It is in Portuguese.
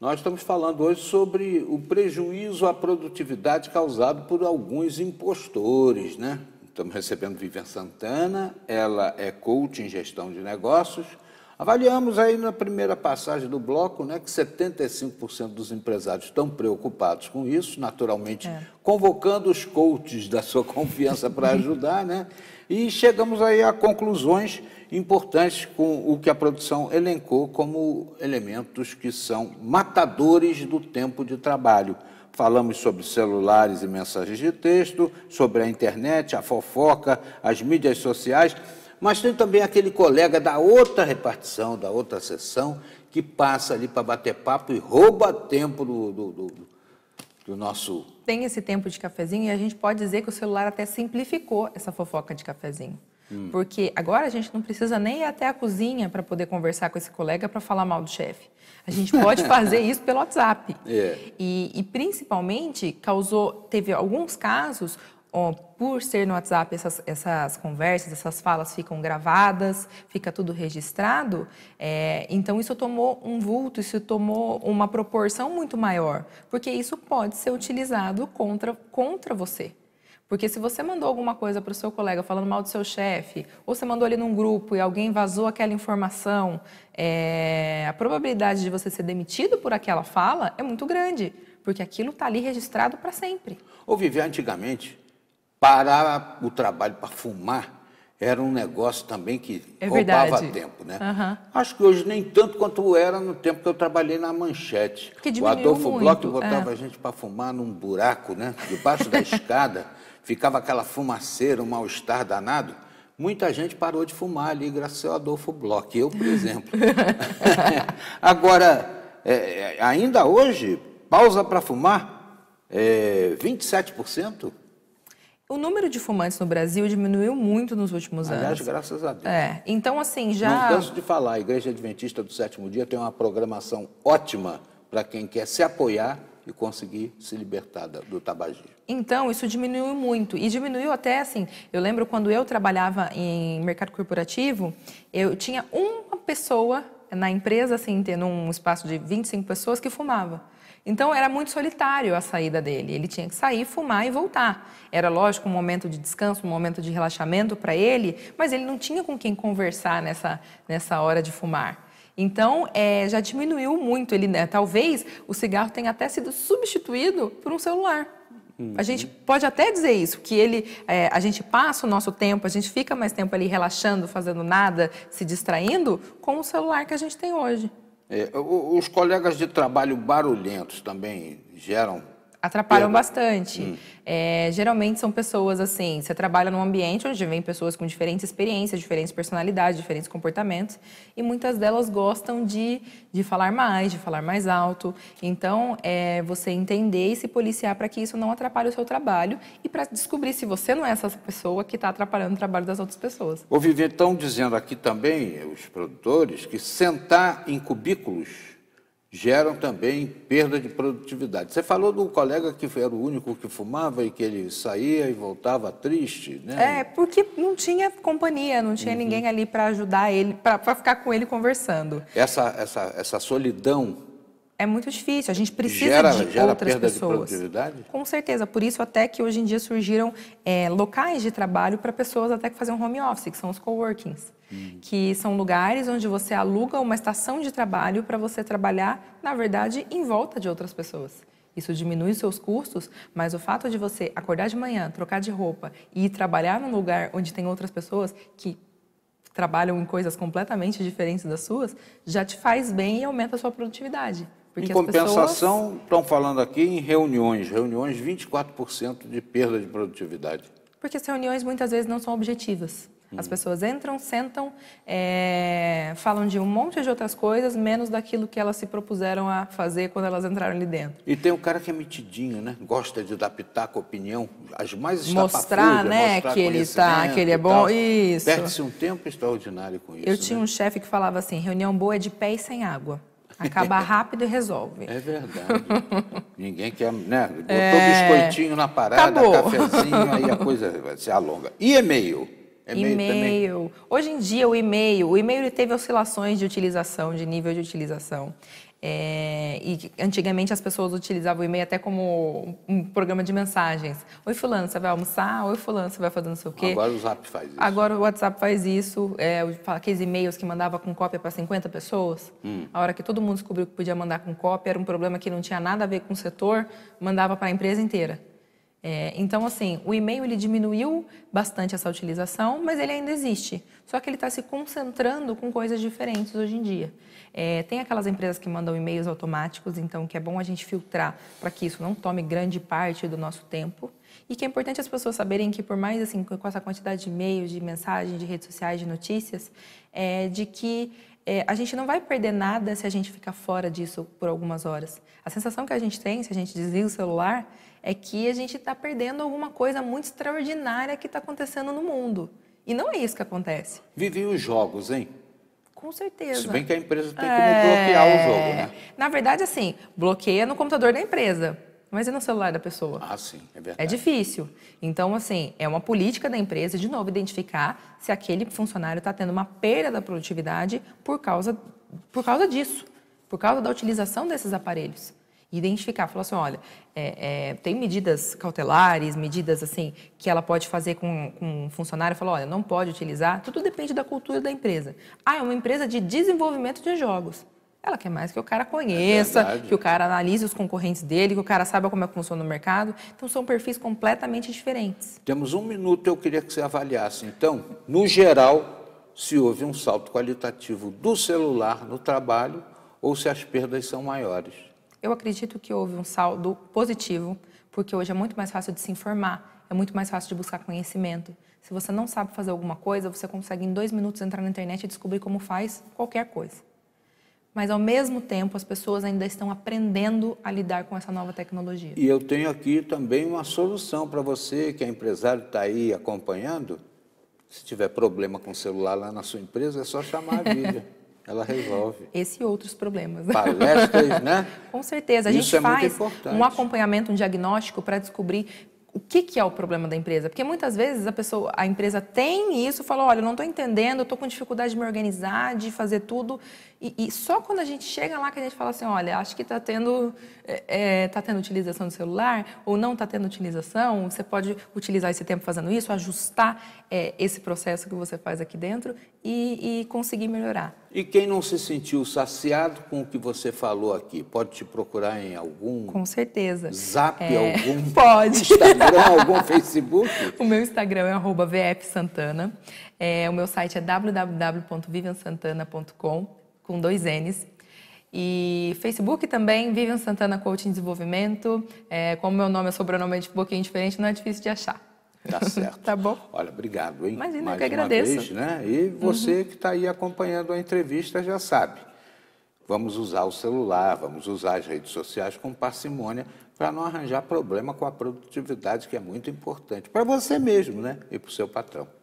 Nós estamos falando hoje sobre o prejuízo à produtividade causado por alguns impostores, né? Estamos recebendo Vivian Santana, ela é coach em gestão de negócios. Avaliamos aí na primeira passagem do bloco né, que 75% dos empresários estão preocupados com isso, naturalmente é. convocando os coaches da sua confiança para ajudar, né? e chegamos aí a conclusões importantes com o que a produção elencou como elementos que são matadores do tempo de trabalho. Falamos sobre celulares e mensagens de texto, sobre a internet, a fofoca, as mídias sociais, mas tem também aquele colega da outra repartição, da outra sessão, que passa ali para bater papo e rouba tempo do, do, do do nosso. Tem esse tempo de cafezinho e a gente pode dizer que o celular até simplificou essa fofoca de cafezinho. Hum. Porque agora a gente não precisa nem ir até a cozinha para poder conversar com esse colega para falar mal do chefe. A gente pode fazer isso pelo WhatsApp. Yeah. É. E, e principalmente causou, teve alguns casos por ser no WhatsApp, essas, essas, conversas, essas falas ficam gravadas, fica tudo registrado. É, então, isso tomou um vulto, isso tomou uma proporção muito maior, porque isso pode ser utilizado contra, contra você. Porque se você mandou alguma coisa para o seu colega falando mal do seu chefe, ou você mandou ali num grupo e alguém vazou aquela informação, é, a probabilidade de você ser demitido por aquela fala é muito grande, porque aquilo está ali registrado para sempre. Ou viver antigamente, parar o trabalho para fumar era um negócio também que é roubava tempo, né? Uhum. Acho que hoje nem tanto quanto era no tempo que eu trabalhei na manchete. o Adolfo muito. Bloch botava é. a gente para fumar num buraco, né? Debaixo da escada, ficava aquela fumaceira, um mal-estar danado. Muita gente parou de fumar ali, graças ao Adolfo Bloch, eu, por exemplo. Agora, é, é, ainda hoje, pausa para fumar, é, 27%. O número de fumantes no Brasil diminuiu muito nos últimos Aliás, anos. graças a Deus. É. Então, assim, já. Não canso de falar, a Igreja Adventista do Sétimo Dia tem uma programação ótima para quem quer se apoiar e conseguir se libertar do tabagismo. Então, isso diminuiu muito. E diminuiu até assim. Eu lembro quando eu trabalhava em mercado corporativo, eu tinha uma pessoa na empresa, assim, tendo um espaço de 25 pessoas que fumava. Então era muito solitário a saída dele. Ele tinha que sair, fumar e voltar. Era lógico um momento de descanso, um momento de relaxamento para ele, mas ele não tinha com quem conversar nessa, nessa hora de fumar. Então, é, já diminuiu muito. Ele, né, talvez o cigarro tenha até sido substituído por um celular. A gente uhum. pode até dizer isso, que ele, é, a gente passa o nosso tempo, a gente fica mais tempo ali relaxando, fazendo nada, se distraindo, com o celular que a gente tem hoje. É, os colegas de trabalho barulhentos também geram atrapalham bastante. Hum. É, geralmente são pessoas assim, você trabalha num ambiente onde vem pessoas com diferentes experiências, diferentes personalidades, diferentes comportamentos, e muitas delas gostam de, de falar mais, de falar mais alto. Então, é você entender e se policiar para que isso não atrapalhe o seu trabalho e para descobrir se você não é essa pessoa que está atrapalhando o trabalho das outras pessoas. Ou viver estão dizendo aqui também, os produtores, que sentar em cubículos geram também perda de produtividade. Você falou do colega que era o único que fumava e que ele saía e voltava triste, né? É, porque não tinha companhia, não tinha uhum. ninguém ali para ajudar ele, para ficar com ele conversando. Essa, essa, essa solidão é muito difícil, a gente precisa gera, de gera outras perda pessoas. De Com certeza, por isso até que hoje em dia surgiram é, locais de trabalho para pessoas até que fazem um home office, que são os coworkings, hum. que são lugares onde você aluga uma estação de trabalho para você trabalhar, na verdade, em volta de outras pessoas. Isso diminui os seus custos, mas o fato de você acordar de manhã, trocar de roupa e ir trabalhar num lugar onde tem outras pessoas que trabalham em coisas completamente diferentes das suas, já te faz bem e aumenta a sua produtividade. Porque em compensação, estão falando aqui em reuniões, reuniões 24% de perda de produtividade. Porque as reuniões muitas vezes não são objetivas. As hum. pessoas entram, sentam, é... falam de um monte de outras coisas, menos daquilo que elas se propuseram a fazer quando elas entraram ali dentro. E tem o cara que é metidinho, né? Gosta de com a opinião, as mais Mostrar, né, mostrar que ele tá, que ele é bom. Isso. Perde-se um tempo extraordinário com isso. Eu tinha né? um chefe que falava assim: reunião boa é de pé e sem água. Acaba rápido e resolve. É verdade. Ninguém quer, né? Botou é... biscoitinho na parada, Acabou. cafezinho, aí a coisa se alonga. E e-mail? E-mail. Hoje em dia, o e-mail, o e-mail teve oscilações de utilização, de nível de utilização. É, e antigamente as pessoas utilizavam o e-mail até como um programa de mensagens. Oi, fulano, você vai almoçar? Oi, fulano, você vai fazer não sei o quê. Agora o WhatsApp faz isso. Agora o WhatsApp faz isso. É, aqueles e-mails que mandava com cópia para 50 pessoas. Hum. A hora que todo mundo descobriu que podia mandar com cópia, era um problema que não tinha nada a ver com o setor, mandava para a empresa inteira. É, então, assim, o e-mail ele diminuiu bastante essa utilização, mas ele ainda existe. Só que ele está se concentrando com coisas diferentes hoje em dia. É, tem aquelas empresas que mandam e-mails automáticos, então que é bom a gente filtrar para que isso não tome grande parte do nosso tempo. E que é importante as pessoas saberem que por mais assim com essa quantidade de e-mails, de mensagens, de redes sociais, de notícias, é de que é, a gente não vai perder nada se a gente ficar fora disso por algumas horas. A sensação que a gente tem, se a gente desliga o celular, é que a gente está perdendo alguma coisa muito extraordinária que está acontecendo no mundo. E não é isso que acontece. Vivem os jogos, hein? Com certeza. Se bem que a empresa tem como é... bloquear o jogo, né? Na verdade, assim, bloqueia no computador da empresa. Mas é no celular da pessoa. Ah, sim, é verdade. É difícil. Então, assim, é uma política da empresa, de novo, identificar se aquele funcionário está tendo uma perda da produtividade por causa, por causa disso, por causa da utilização desses aparelhos. Identificar, falar assim, olha, é, é, tem medidas cautelares, medidas assim que ela pode fazer com, com um funcionário, falar, olha, não pode utilizar, tudo depende da cultura da empresa. Ah, é uma empresa de desenvolvimento de jogos. Ela quer mais que o cara é conheça, é que o cara analise os concorrentes dele, que o cara saiba como é que funciona o mercado. Então, são perfis completamente diferentes. Temos um minuto, eu queria que você avaliasse. Então, no geral, se houve um salto qualitativo do celular no trabalho ou se as perdas são maiores. Eu acredito que houve um saldo positivo, porque hoje é muito mais fácil de se informar, é muito mais fácil de buscar conhecimento. Se você não sabe fazer alguma coisa, você consegue em dois minutos entrar na internet e descobrir como faz qualquer coisa mas ao mesmo tempo as pessoas ainda estão aprendendo a lidar com essa nova tecnologia. E eu tenho aqui também uma solução para você que é empresário está aí acompanhando. Se tiver problema com o celular lá na sua empresa, é só chamar a Vivian. Ela resolve. Esse e outros problemas. Palestras, né? Com certeza. A Isso gente é faz um acompanhamento, um diagnóstico para descobrir o que, que é o problema da empresa. Porque muitas vezes a pessoa, a empresa tem isso, fala, olha, eu não estou entendendo, eu estou com dificuldade de me organizar, de fazer tudo. E, e, só quando a gente chega lá que a gente fala assim, olha, acho que está tendo, é, é, tá tendo utilização do celular ou não está tendo utilização, você pode utilizar esse tempo fazendo isso, ajustar é, esse processo que você faz aqui dentro e, e conseguir melhorar. E quem não se sentiu saciado com o que você falou aqui, pode te procurar em algum... Com certeza. Zap é, algum? Pode. Instagram Instagram, algum Facebook? O meu Instagram é arroba vfsantana. É, o meu site é www.viviansantana.com, com dois N's. E Facebook também, Vivian Santana Coaching Desenvolvimento. É, como meu nome é sobrenome é um pouquinho diferente, não é difícil de achar. Tá certo. tá bom. Olha, obrigado, hein? Imagina, Mais eu que agradeço. Vez, né? E você uhum. que está aí acompanhando a entrevista já sabe. Vamos usar o celular, vamos usar as redes sociais com parcimônia para não arranjar problema com a produtividade, que é muito importante para você mesmo né? e para o seu patrão.